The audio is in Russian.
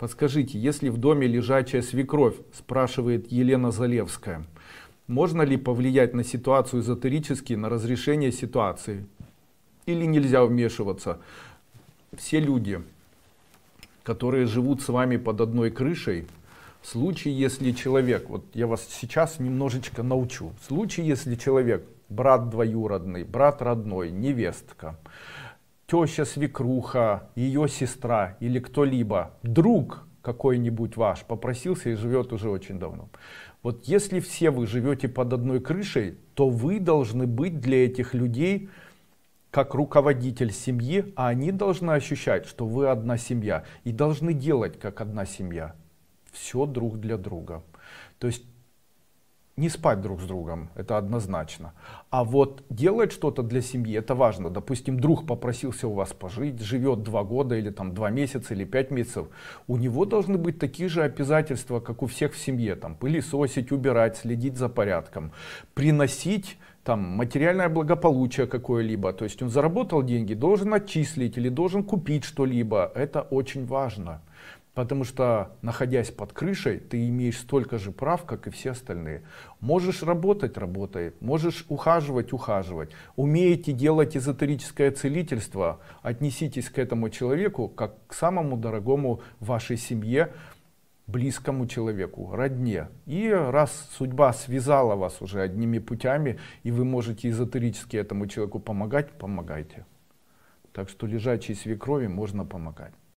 Подскажите, если в доме лежачая свекровь, спрашивает Елена Залевская, можно ли повлиять на ситуацию эзотерически, на разрешение ситуации? Или нельзя вмешиваться? Все люди, которые живут с вами под одной крышей, в случае, если человек, вот я вас сейчас немножечко научу, в случае, если человек, брат двоюродный, брат родной, невестка, теща свекруха, ее сестра или кто-либо, друг какой-нибудь ваш попросился и живет уже очень давно. Вот если все вы живете под одной крышей, то вы должны быть для этих людей как руководитель семьи, а они должны ощущать, что вы одна семья и должны делать как одна семья. Все друг для друга. То есть не спать друг с другом, это однозначно. А вот делать что-то для семьи, это важно. Допустим, друг попросился у вас пожить, живет два года или там два месяца или пять месяцев, у него должны быть такие же обязательства, как у всех в семье, там пылесосить, убирать, следить за порядком, приносить там материальное благополучие какое-либо, то есть он заработал деньги, должен отчислить или должен купить что-либо, это очень важно. Потому что, находясь под крышей, ты имеешь столько же прав, как и все остальные. Можешь работать – работай. Можешь ухаживать – ухаживать. Умеете делать эзотерическое целительство – отнеситесь к этому человеку, как к самому дорогому вашей семье, близкому человеку, родне. И раз судьба связала вас уже одними путями, и вы можете эзотерически этому человеку помогать, помогайте. Так что лежачей свекрови можно помогать.